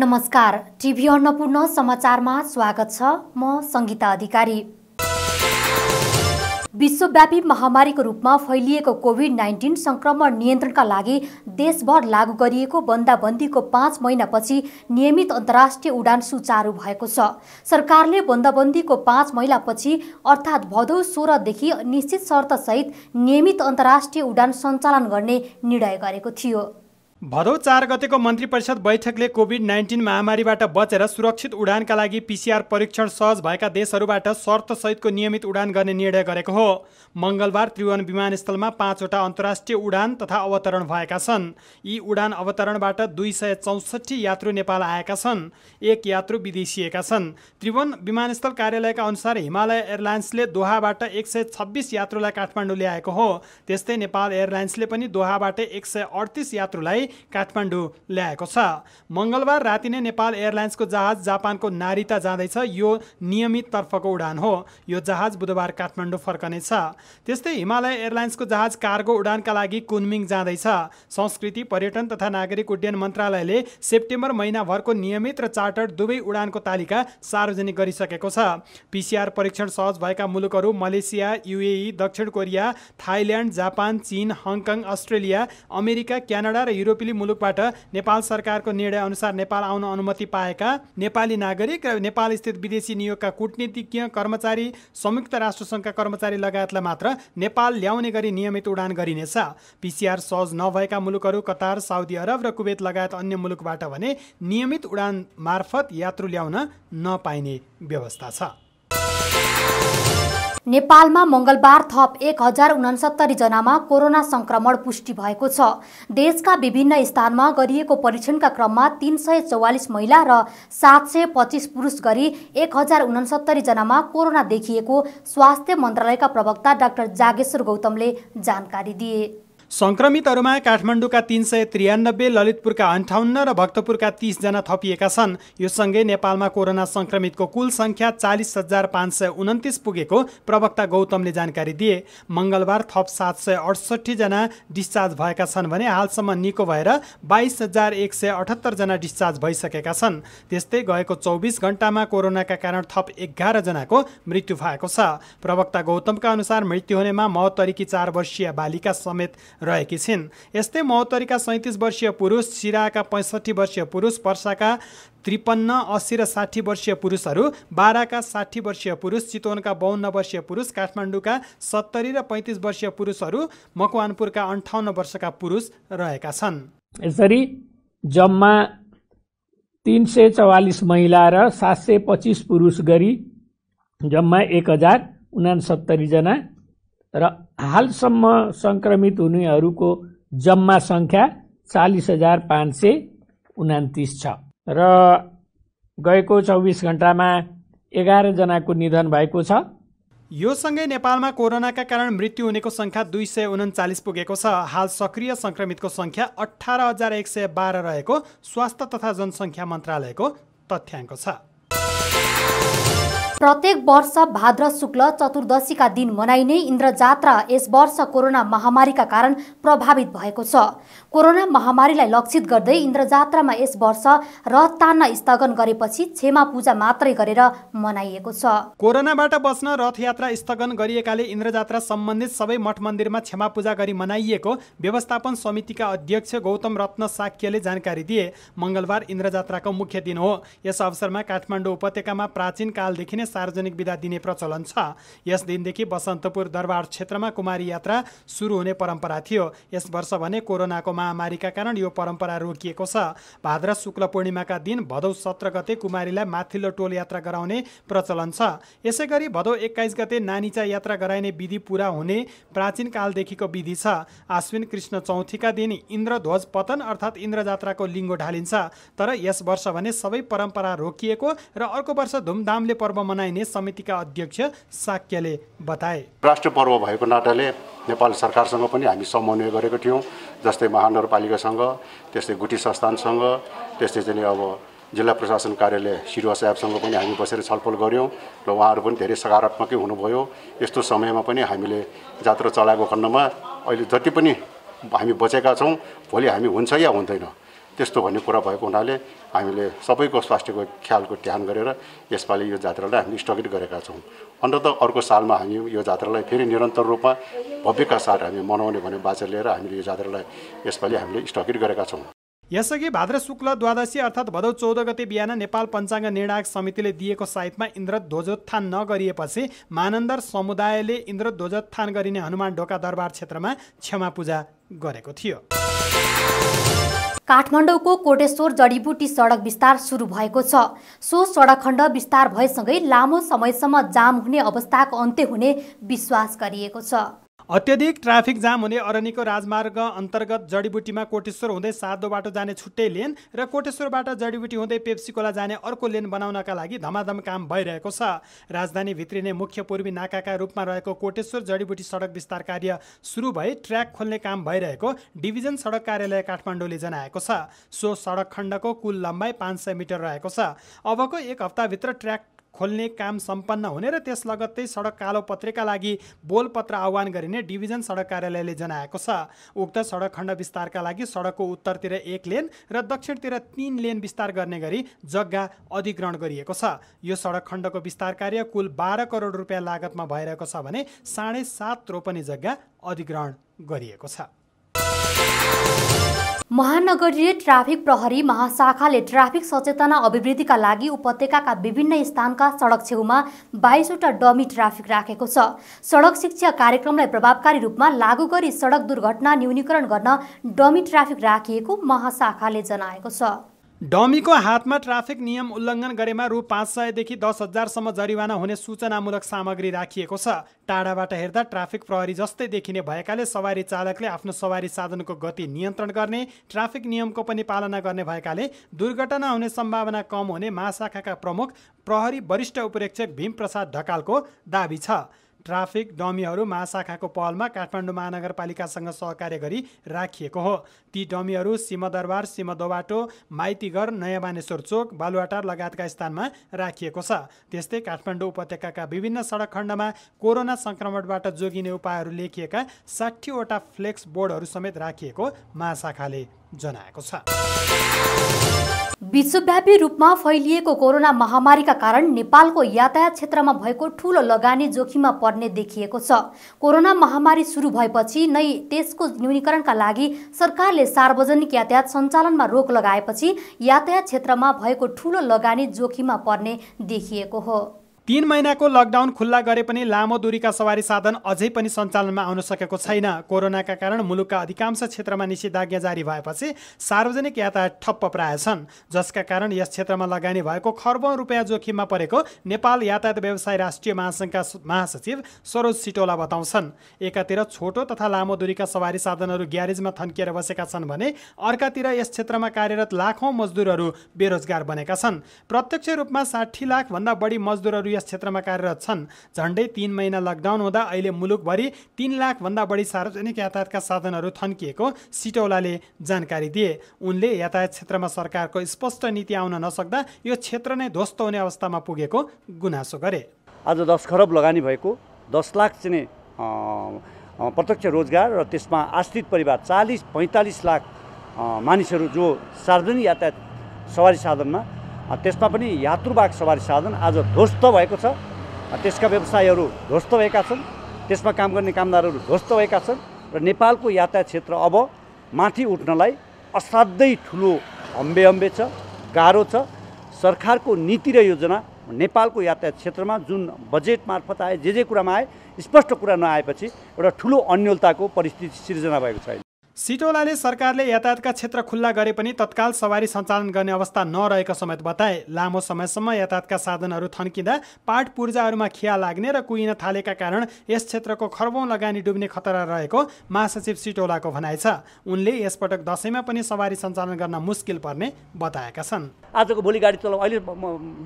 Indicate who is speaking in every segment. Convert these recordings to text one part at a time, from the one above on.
Speaker 1: नमस्कार टिभी अन्नपूर्ण समाचारमा स्वागत छ म सङ्गीता अधिकारी विश्वव्यापी महामारीको रूपमा फैलिएको कोभिड नाइन्टिन सङ्क्रमण नियन्त्रणका लागि देशभर लागू गरिएको बन्दाबन्दीको पाँच महिनापछि नियमित अन्तर्राष्ट्रिय उडान सुचारू भएको छ सरकारले बन्दाबन्दीको पाँच महिनापछि अर्थात् भदौ सोह्रदेखि निश्चित शर्तसहित नियमित अन्तर्राष्ट्रिय उडान सञ्चालन गर्ने निर्णय गरेको थियो
Speaker 2: भदौ चार गतेको मन्त्री परिषद बैठकले कोभिड नाइन्टिन महामारीबाट बचेर सुरक्षित उडानका लागि पिसिआर परीक्षण सहज भएका देशहरूबाट शर्तसहितको नियमित उडान गर्ने निर्णय गरेको हो मङ्गलबार त्रिभुवन विमानस्थलमा पाँचवटा अन्तर्राष्ट्रिय उडान तथा अवतरण भएका छन् यी उडान अवतरणबाट दुई सय चौसठी यात्रु नेपाल आएका छन् एक यात्रु विदेशिएका छन् त्रिभुवन विमानस्थल कार्यालयका अनुसार हिमालय एयरलाइन्सले दोहाबाट एक सय छब्बिस यात्रुलाई काठमाडौँ ल्याएको हो त्यस्तै नेपाल एयरलाइन्सले पनि दोहाबाट एक सय अडतिस यात्रुलाई काठमाडौँ ल्याएको छ मङ्गलबार राति नै नेपाल एयरलाइन्सको जहाज जापानको नारिता जाँदैछ यो नियमित तर्फको उडान हो यो जहाज बुधबार काठमाडौँ फर्कनेछ त्यस्तै हिमालय एयरलाइन्सको जहाज कार्गो उडानका लागि कुनमिङ जाँदैछ संस्कृति पर्यटन तथा नागरिक उड्डयन मन्त्रालयले सेप्टेम्बर महिनाभरको नियमित र चार्टर दुवै उडानको तालिका सार्वजनिक गरिसकेको छ पिसिआर परीक्षण सहज भएका मुलुकहरू मलेसिया युएई दक्षिण कोरिया थाइल्यान्ड जापान चीन हङकङ अस्ट्रेलिया अमेरिका क्यानाडा र युरोप युरोपेली मुलुकबाट नेपाल सरकारको निर्णय अनुसार नेपाल आउन अनुमति पाएका नेपाली नागरिक र नेपाल स्थित विदेशी नियोगका कुटनीतिज्ञ कर्मचारी संयुक्त राष्ट्रसङ्घका कर्मचारी लगायतलाई मात्र नेपाल ल्याउने गरी नियमित उडान गरिनेछ पिसिआर सहज नभएका मुलुकहरू कतार साउदी अरब र कुवेत लगायत अन्य मुलुकबाट भने नियमित उडान मार्फत यात्रु ल्याउन नपाइने व्यवस्था छ
Speaker 1: नेपालमा मङ्गलबार थप एक हजार उनासत्तरी जनामा कोरोना सङ्क्रमण पुष्टि भएको छ देशका विभिन्न स्थानमा गरिएको परीक्षणका क्रममा तिन सय चौवालिस महिला र सात सय पच्चिस पुरुष गरी एक हजार उनासत्तरी जनामा कोरोना देखिएको स्वास्थ्य मन्त्रालयका प्रवक्ता डाक्टर जागेश्वर गौतमले जानकारी दिए
Speaker 2: सङ्क्रमितहरूमा काठमाडौँका तिन सय त्रियानब्बे ललितपुरका अन्ठाउन्न र भक्तपुरका तिसजना थपिएका छन् यो सँगै नेपालमा कोरोना सङ्क्रमितको कुल सङ्ख्या चालिस हजार पाँच सय उन्तिस पुगेको प्रवक्ता गौतमले जानकारी दिए मङ्गलबार थप सात सय अडसट्ठीजना डिस्चार्ज भएका छन् भने हालसम्म निको भएर बाइस हजार एक सय अठहत्तरजना डिस्चार्ज भइसकेका छन् त्यस्तै गएको चौबिस घन्टामा कोरोनाका कारण थप एघारजनाको मृत्यु भएको छ प्रवक्ता गौतमका अनुसार मृत्यु हुनेमा महतरिकी चार वर्षीय बालिका समेत रहेकी छिन् यस्तै महोत्तरीका सैँतिस वर्षीय पुरुष सिराका पैँसठी वर्षीय पुरुष पर्साका त्रिपन्न अस्सी र साठी वर्षीय पुरुषहरू बाह्रका साठी वर्षीय पुरुष चितवनका बाहन्न वर्षीय पुरुष काठमाडौँका सत्तरी र पैँतिस वर्षीय पुरुषहरू मकवानपुरका अन्ठाउन्न वर्षका पुरुष रहेका छन् यसरी जम्मा तिन सय चौवालिस महिला र सात सय पच्चिस पुरुष गरी जम्मा एक हजार उनासत्तरीजना र हालसम्म सङ्क्रमित हुनेहरूको जम्मा सङ्ख्या चालिस हजार पाँच सय उनातिस छ र गएको चौबिस घन्टामा एघारजनाको निधन भएको छ यो सँगै नेपालमा कोरोनाका कारण मृत्यु हुनेको सङ्ख्या दुई सय उन्चालिस पुगेको छ हाल सक्रिय सङ्क्रमितको सङ्ख्या अठार हजार एक सय बाह्र रहेको स्वास्थ्य तथा जनसङ्ख्या मन्त्रालयको तथ्याङ्क छ
Speaker 1: प्रत्येक वर्ष भाद्र शुक्ल चतुर्दशीका दिन मनाइने इन्द्रजात्रा यस वर्ष कोरोना महामारीका कारण प्रभावित भएको छ कोरोना महामारीलाई लक्षित गर्दै इन्द्रजात्रामा यस वर्ष रथ तान्न स्थगन गरेपछि क्षमा पूजा मात्रै गरेर मनाइएको छ
Speaker 2: कोरोनाबाट बस्न रथयात्रा स्थगन गरिएकाले इन्द्रजात्रा सम्बन्धित सबै मठ मन्दिरमा क्षमा पूजा गरी मनाइएको व्यवस्थापन समितिका अध्यक्ष गौतम रत्न साक्यले जानकारी दिए मङ्गलबार इन्द्रजात्राको मुख्य दिन हो यस अवसरमा काठमाडौँ उपत्यकामा प्राचीन कालदेखि नै सार्वजनिक विदा दिने प्रचलन छ यस दिनदेखि बसन्तपुर दरबार क्षेत्रमा कुमारी यात्रा सुरु हुने परम्परा थियो यस वर्ष भने कोरोनाको महामारीका कारण यो परम्परा रोकिएको छ भाद्र शुक्ल पूर्णिमाका दिन भदौ सत्र गते कुमारीलाई माथिल्लो टोल यात्रा गराउने प्रचलन छ यसै गरी भदौ एक्काइस गते नानीचा यात्रा गराइने विधि पुरा हुने प्राचीन कालदेखिको विधि छ आश्विन कृष्ण चौथीका दिन इन्द्रध्वज पतन अर्थात् इन्द्र यात्राको लिङ्गो ढालिन्छ तर यस वर्ष भने सबै परम्परा रोकिएको र अर्को वर्ष धुमधामले पर्व मनाइने समितिका अध्यक्ष साक्यले बताए राष्ट्र पर्व भएको नाताले नेपाल सरकारसँग पनि हामी समन्वय गरेको थियौँ जस्तै महानगरपालिकासँग त्यस्तै गुठी संस्थानसँग त्यस्तै चाहिँ अब जिल्ला प्रशासन कार्यालय सिरुवा साहेबसँग पनि हामी बसेर छलफल गऱ्यौँ र उहाँहरू पनि धेरै सकारात्मकै हुनुभयो यस्तो समयमा पनि हामीले जात्रा चलाएको खण्डमा अहिले जति पनि हामी बचेका छौँ भोलि हामी हुन्छ या हुँदैन त्यस्तो भन्ने कुरा भएको हुनाले हामीले सबैको स्वास्थ्यको ख्यालको ध्यान गरेर यसपालि यो जात्रालाई हामीले स्थगित गरेका छौँ अन्त अर्को सालमा हामी यो जात्रालाई फेरि निरन्तर रूपमा भव्यका साथ हामी मनाउने भन्ने बाचा लिएर हामीले यो जात्रालाई यसपालि हामीले स्थगित गरेका छौँ यसअघि भाद्र शुक्ल द्वादशी अर्थात् भदौ चौध गते बिहान नेपाल पञ्चाङ्ग निर्णायक समितिले दिएको साइतमा इन्द्रध्वजोत्थान नगरिएपछि मानन्दर समुदायले इन्द्रध्वजोत्थान गरिने हनुमान ढोका दरबार क्षेत्रमा क्षमा पूजा गरेको थियो
Speaker 1: काठमाडौँको कोटेश्वर जडीबुटी सडक विस्तार सुरु भएको छ सो सडक खण्ड विस्तार भएसँगै लामो समयसम्म जाम हुने अवस्थाको अन्त्य हुने विश्वास गरिएको छ
Speaker 2: अत्यधिक ट्राफिक जाम हुने अरनीको राजमार्ग अन्तर्गत जडीबुटीमा कोटेश्वर हुँदै सादो बाटो जाने छुट्टै लेन र कोटेश्वरबाट जडीबुटी हुँदै पेप्सीकोला जाने अर्को लेन बनाउनका लागि धमाधम काम भइरहेको छ राजधानी भित्रिने मुख्य पूर्वी नाकाका रूपमा रहेको कोटेश्वर जडीबुटी सडक विस्तार कार्य सुरु भई ट्र्याक खोल्ने काम भइरहेको डिभिजन सडक कार्यालय काठमाडौँले जनाएको छ सो सडक खण्डको कुल लम्बाइ पाँच सय मिटर रहेको छ अबको एक हप्ताभित्र ट्र्याक खोल्ने काम सम्पन्न हुने र त्यस लगत्तै सडक कालो पत्रेका लागि बोलपत्र आह्वान गरिने डिभिजन सडक कार्यालयले जनाएको छ उक्त सडक खण्ड विस्तारका लागि सडकको उत्तरतिर एक लेन र दक्षिणतिर तिन लेन विस्तार गर्ने गरी जग्गा अधिग्रहण गरिएको छ यो सडक खण्डको विस्तार कार्य कुल बाह्र करोड रुपियाँ लागतमा भइरहेको छ भने साढे सात रोपनी जग्गा अधिग्रहण गरिएको छ
Speaker 1: महानगरीय ट्राफिक प्रहरी महाशाखाले ट्राफिक सचेतना अभिवृद्धिका लागि उपत्यकाका विभिन्न स्थानका सडक छेउमा बाइसवटा डमी ट्राफिक राखेको छ सडक शिक्षा कार्यक्रमलाई प्रभावकारी रूपमा लागू गरी सडक दुर्घटना न्यूनीकरण गर्न डमी ट्राफिक राखिएको महाशाखाले जनाएको छ
Speaker 2: डमीको हातमा ट्राफिक नियम उल्लङ्घन गरेमा रु पाँच सयदेखि दस हजारसम्म जरिवाना हुने सूचनामूलक सामग्री राखिएको छ टाढाबाट हेर्दा ट्राफिक प्रहरी जस्तै देखिने भएकाले सवारी चालकले आफ्नो सवारी साधनको गति नियन्त्रण गर्ने ट्राफिक नियमको पनि पालना गर्ने भएकाले दुर्घटना हुने सम्भावना कम हुने महाशाखाका प्रमुख प्रहरी वरिष्ठ उपरीक्षक भीमप्रसाद ढकालको दावी छ ट्राफिक डमीहरू महाशाखाको पहलमा काठमाडौँ महानगरपालिकासँग सहकार्य गरी राखिएको हो ती डमीहरू सिमदरबार सिमदोबाटो माइतीघर नयाँ बानेश्वर चोक बालुवाटार लगायतका स्थानमा राखिएको छ त्यस्तै काठमाडौँ उपत्यकाका विभिन्न सडक खण्डमा कोरोना सङ्क्रमणबाट जोगिने उपायहरू लेखिएका साठीवटा फ्लेक्स बोर्डहरू समेत राखिएको महाशाखाले जनाएको छ
Speaker 1: विश्वव्यापी रूपमा फैलिएको कोरोना महामारीका कारण नेपालको यातायात क्षेत्रमा भएको ठूलो लगानी जोखिममा पर्ने देखिएको छ कोरोना महामारी सुरु भएपछि नै त्यसको न्यूनीकरणका लागि सरकारले सार्वजनिक यातायात सञ्चालनमा रोक लगाएपछि यातायात क्षेत्रमा भएको ठूलो लगानी जोखिममा पर्ने देखिएको हो
Speaker 2: तीन महिनाको लकडाउन खुल्ला गरे पनि लामो दूरीका सवारी साधन अझै पनि सञ्चालनमा आउन सकेको छैन कोरोनाका कारण मुलुकका अधिकांश क्षेत्रमा निषेधाज्ञा जारी भएपछि सार्वजनिक यातायात ठप्प प्राय छन् जसका कारण यस क्षेत्रमा लगानी भएको खर्बौँ रुपियाँ जोखिममा परेको नेपाल यातायात व्यवसाय राष्ट्रिय महासङ्घका महासचिव सरोज सिटोला बताउँछन् एकातिर छोटो तथा लामो दूरीका सवारी साधनहरू ग्यारेजमा थन्किएर बसेका छन् भने अर्कातिर यस क्षेत्रमा कार्यरत लाखौँ मजदुरहरू बेरोजगार बनेका छन् प्रत्यक्ष रूपमा साठी लाखभन्दा बढी मजदुरहरू यस क्षेत्रमा कार्यरत छन् झन्डै तिन महिना लकडाउन हुँदा अहिले मुलुकभरि तिन लाखभन्दा बढी सार्वजनिक यातायातका साधनहरू थन्किएको सिटौलाले जानकारी दिए उनले यातायात क्षेत्रमा सरकारको स्पष्ट नीति आउन नसक्दा यो क्षेत्र नै ध्वस्त हुने अवस्थामा पुगेको गुनासो गरे आज दस खरब लगानी भएको दस लाख चाहिँ प्रत्यक्ष रोजगार र त्यसमा आश्रित परिवार चालिस पैँतालिस लाख मानिसहरू जो सार्वजनिक यातायात सवारी साधनमा त्यसमा पनि यात्रुवाहक सवारी साधन आज ध्वस्त भएको छ त्यसका व्यवसायहरू ध्वस्त भएका छन् त्यसमा काम गर्ने कामदारहरू ध्वस्त भएका छन् र नेपालको यातायात क्षेत्र अब माथि उठ्नलाई असाध्यै ठुलो हम्बे हम्बे छ गाह्रो छ सरकारको नीति र योजना नेपालको यातायात क्षेत्रमा जुन बजेट मार्फत आए जे जे कुरामा आए स्पष्ट कुरा नआएपछि एउटा ठुलो अन्यलताको परिस्थिति सिर्जना भएको छ सिटौलाले सरकारले यातायातका क्षेत्र खुल्ला गरे पनि तत्काल सवारी सञ्चालन गर्ने अवस्था नरहेको समेत बताए लामो समयसम्म यातायातका साधनहरू थन्किँदा पाठ पूर्जाहरूमा खिया लाग्ने र कुहिन थालेका कारण यस क्षेत्रको खर्बौँ लगानी डुब्ने खतरा रहेको महासचिव सिटोलाको भनाइ छ उनले यसपटक दसैँमा पनि सवारी सञ्चालन गर्न मुस्किल पर्ने बताएका छन् आजको भोलि गाडी चलाउ अहिले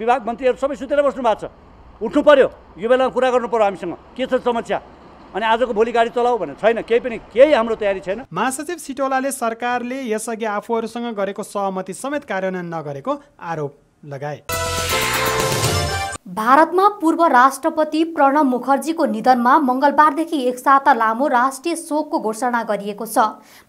Speaker 2: विभाग मन्त्रीहरू सबै सुतेर बस्नु भएको छ उठ्नु पर्यो यो बेलामा कुरा गर्नु पर्यो हामीसँग के छ समस्या अनि आजको भोलि गाडी चलाऊ भनेर छैन केही पनि केही हाम्रो तयारी छैन महासचिव सिटौलाले सरकारले यसअघि आफूहरूसँग गरेको सहमति समेत कार्यान्वयन नगरेको आरोप लगाए
Speaker 1: भारतमा पूर्व राष्ट्रपति प्रणव मुखर्जीको निधनमा मङ्गलबारदेखि एक साता लामो राष्ट्रिय शोकको घोषणा गरिएको छ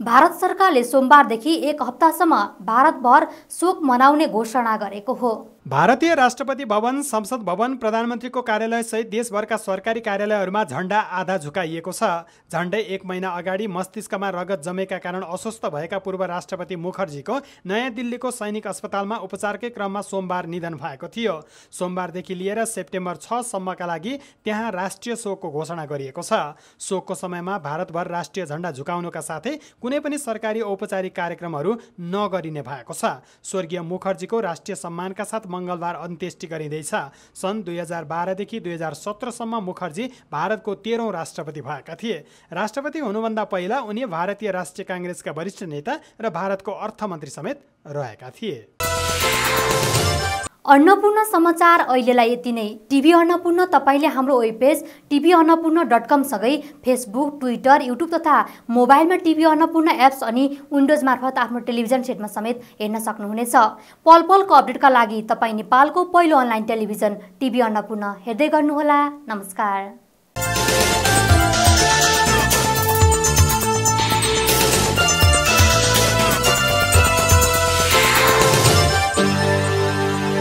Speaker 1: भारत सरकारले सोमबारदेखि एक हप्तासम्म भारतभर शोक मनाउने घोषणा गरेको हो
Speaker 2: भारतीय राष्ट्रपति भवन संसद भवन प्रधानमन्त्रीको कार्यालयसहित देशभरका सरकारी कार्यालयहरूमा झन्डा आधा झुकाइएको छ झण्डै एक महिना अगाडि मस्तिष्कमा रगत जमेका कारण अस्वस्थ भएका पूर्व राष्ट्रपति मुखर्जीको नयाँ दिल्लीको सैनिक अस्पतालमा उपचारकै क्रममा सोमबार निधन भएको थियो सोमबारदेखि लिएर सेप्टेम्बर छसम्मका लागि त्यहाँ राष्ट्रिय शोकको घोषणा गरिएको छ शोकको समयमा भारतभर राष्ट्रिय झन्डा झुकाउनुका साथै कुनै पनि सरकारी औपचारिक कार्यक्रमहरू नगरिने भएको छ स्वर्गीय मुखर्जीको राष्ट्रिय सम्मानका साथ मङ्गलबार अन्त्येष्टि गरिँदैछ सन् दुई हजार बाह्रदेखि दुई हजार सत्रसम्म मुखर्जी भारतको तेह्रौँ राष्ट्रपति भएका थिए राष्ट्रपति हुनुभन्दा पहिला उनी भारतीय राष्ट्रिय काङ्ग्रेसका वरिष्ठ नेता र भारतको अर्थमन्त्री समेत रहेका थिए
Speaker 1: अन्नपूर्ण समाचार अहिलेलाई यति नै टिभी अन्नपूर्ण तपाईँले हाम्रो web page TV Annapurna dot कमसँगै फेसबुक ट्विटर युट्युब तथा मोबाइलमा टिभी अन्नपूर्ण एप्स अनि विन्डोज मार्फत आफ्नो टेलिभिजन सेटमा समेत हेर्न सक्नुहुनेछ पल पलको अपडेटका लागि तपाईँ नेपालको पहिलो अनलाइन टेलिभिजन टिभी अन्नपूर्ण हेर्दै गर्नुहोला नमस्कार